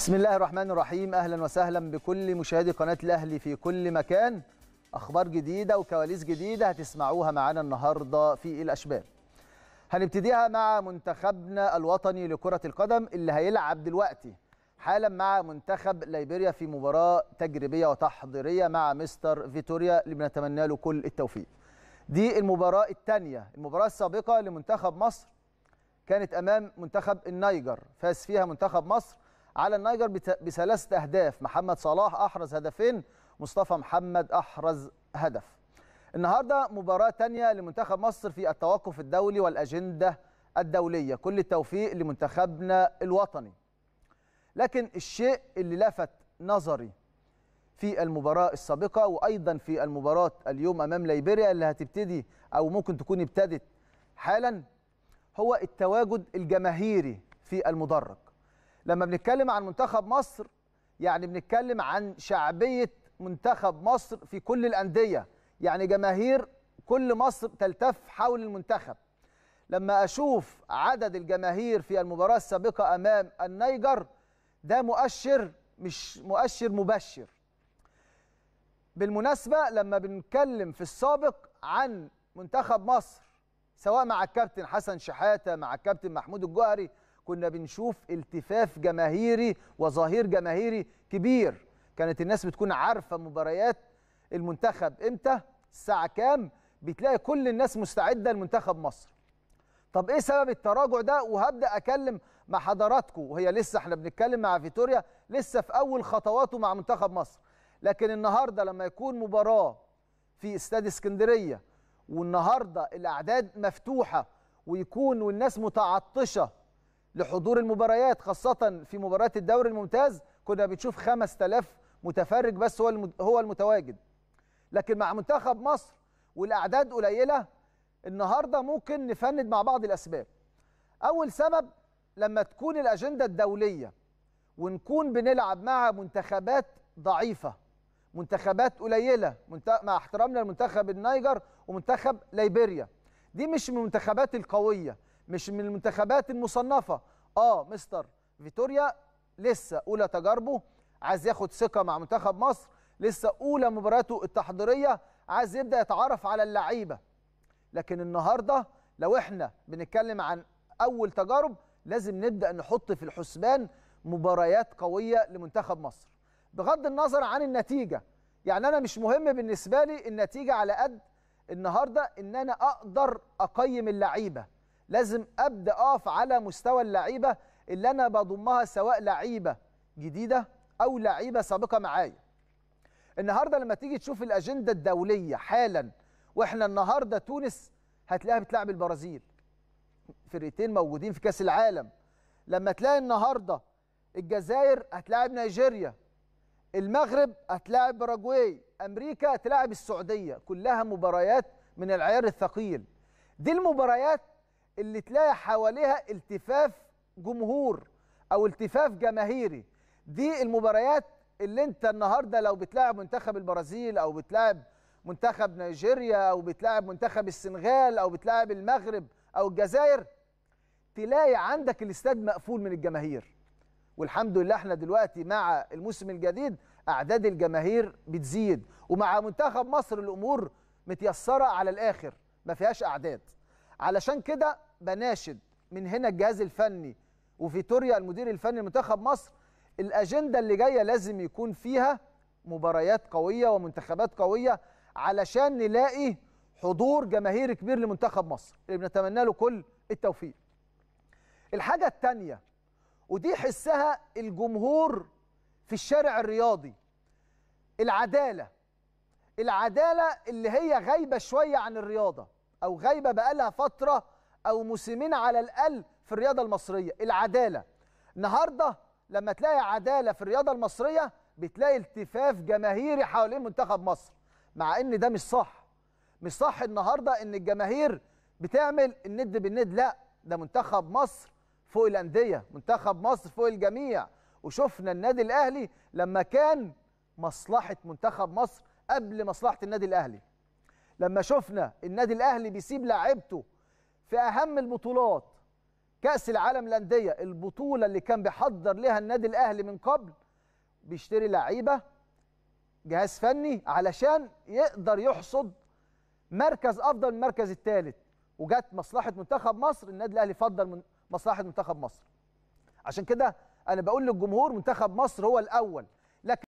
بسم الله الرحمن الرحيم اهلا وسهلا بكل مشاهدي قناه الاهلي في كل مكان اخبار جديده وكواليس جديده هتسمعوها معانا النهارده في الاشبال هنبتديها مع منتخبنا الوطني لكره القدم اللي هيلعب دلوقتي حالا مع منتخب ليبيريا في مباراه تجريبيه وتحضيريه مع مستر فيتوريا اللي بنتمنى له كل التوفيق دي المباراه الثانيه المباراه السابقه لمنتخب مصر كانت امام منتخب النيجر فاز فيها منتخب مصر على النيجر بثلاثة أهداف محمد صلاح أحرز هدفين مصطفى محمد أحرز هدف النهاردة مباراة تانية لمنتخب مصر في التوقف الدولي والأجندة الدولية كل التوفيق لمنتخبنا الوطني لكن الشيء اللي لفت نظري في المباراة السابقة وأيضا في المباراة اليوم أمام ليبيريا اللي هتبتدي أو ممكن تكون ابتدت حالا هو التواجد الجماهيري في المدرج لما بنتكلم عن منتخب مصر يعني بنتكلم عن شعبيه منتخب مصر في كل الانديه يعني جماهير كل مصر تلتف حول المنتخب لما اشوف عدد الجماهير في المباراه السابقه امام النيجر ده مؤشر مش مؤشر مبشر بالمناسبه لما بنتكلم في السابق عن منتخب مصر سواء مع الكابتن حسن شحاته مع الكابتن محمود الجوهري كنا بنشوف التفاف جماهيري وظهير جماهيري كبير كانت الناس بتكون عارفه مباريات المنتخب امتى الساعه كام بتلاقي كل الناس مستعده لمنتخب مصر طب ايه سبب التراجع ده وهبدا اكلم مع حضراتكم وهي لسه احنا بنتكلم مع فيتوريا لسه في اول خطواته مع منتخب مصر لكن النهارده لما يكون مباراه في استاد اسكندريه والنهارده الاعداد مفتوحه ويكون والناس متعطشه لحضور المباريات خاصة في مباريات الدوري الممتاز كنا بنشوف 5000 متفرج بس هو هو المتواجد لكن مع منتخب مصر والأعداد قليلة النهاردة ممكن نفند مع بعض الأسباب أول سبب لما تكون الأجندة الدولية ونكون بنلعب مع منتخبات ضعيفة منتخبات قليلة مع احترامنا لمنتخب النيجر ومنتخب ليبيريا دي مش من المنتخبات القوية مش من المنتخبات المصنفه اه مستر فيتوريا لسه اولى تجاربه عايز ياخد ثقه مع منتخب مصر لسه اولى مباراته التحضيريه عايز يبدا يتعرف على اللعيبه لكن النهارده لو احنا بنتكلم عن اول تجارب لازم نبدا نحط في الحسبان مباريات قويه لمنتخب مصر بغض النظر عن النتيجه يعني انا مش مهم بالنسبه لي النتيجه على قد النهارده ان انا اقدر اقيم اللعيبه لازم ابدا اقف على مستوى اللعيبه اللي انا بضمها سواء لعيبه جديده او لعيبه سابقه معايا النهارده لما تيجي تشوف الاجنده الدوليه حالا واحنا النهارده تونس هتلاقيها بتلعب البرازيل فرقتين موجودين في كاس العالم لما تلاقي النهارده الجزائر هتلاعب نيجيريا المغرب هتلاعب باراجواي امريكا هتلاعب السعوديه كلها مباريات من العيار الثقيل دي المباريات اللي تلاقي حواليها التفاف جمهور او التفاف جماهيري دي المباريات اللي انت النهارده لو بتلاعب منتخب البرازيل او بتلاعب منتخب نيجيريا او بتلاعب منتخب السنغال او بتلاعب المغرب او الجزائر تلاقي عندك الاستاد مقفول من الجماهير والحمد لله احنا دلوقتي مع الموسم الجديد اعداد الجماهير بتزيد ومع منتخب مصر الامور متيسره على الاخر ما فيهاش اعداد علشان كده بناشد من هنا الجهاز الفني وفيتوريا المدير الفني لمنتخب مصر الاجنده اللي جايه لازم يكون فيها مباريات قويه ومنتخبات قويه علشان نلاقي حضور جماهير كبير لمنتخب مصر اللي بنتمنى له كل التوفيق. الحاجه الثانيه ودي حسها الجمهور في الشارع الرياضي العداله العداله اللي هي غايبه شويه عن الرياضه او غايبه بقالها فتره او موسمين على الاقل في الرياضه المصريه العداله النهارده لما تلاقي عداله في الرياضه المصريه بتلاقي التفاف جماهيري حوالين منتخب مصر مع ان ده مش صح مش صح النهارده ان الجماهير بتعمل الند بالند لا ده منتخب مصر فوق الانديه منتخب مصر فوق الجميع وشفنا النادي الاهلي لما كان مصلحه منتخب مصر قبل مصلحه النادي الاهلي لما شفنا النادي الاهلي بيسيب لعيبته في اهم البطولات كاس العالم للانديه البطوله اللي كان بيحضر لها النادي الاهلي من قبل بيشتري لعيبه جهاز فني علشان يقدر يحصد مركز افضل من المركز الثالث وجت مصلحه منتخب مصر النادي الاهلي فضل من مصلحه منتخب مصر عشان كده انا بقول للجمهور منتخب مصر هو الاول لكن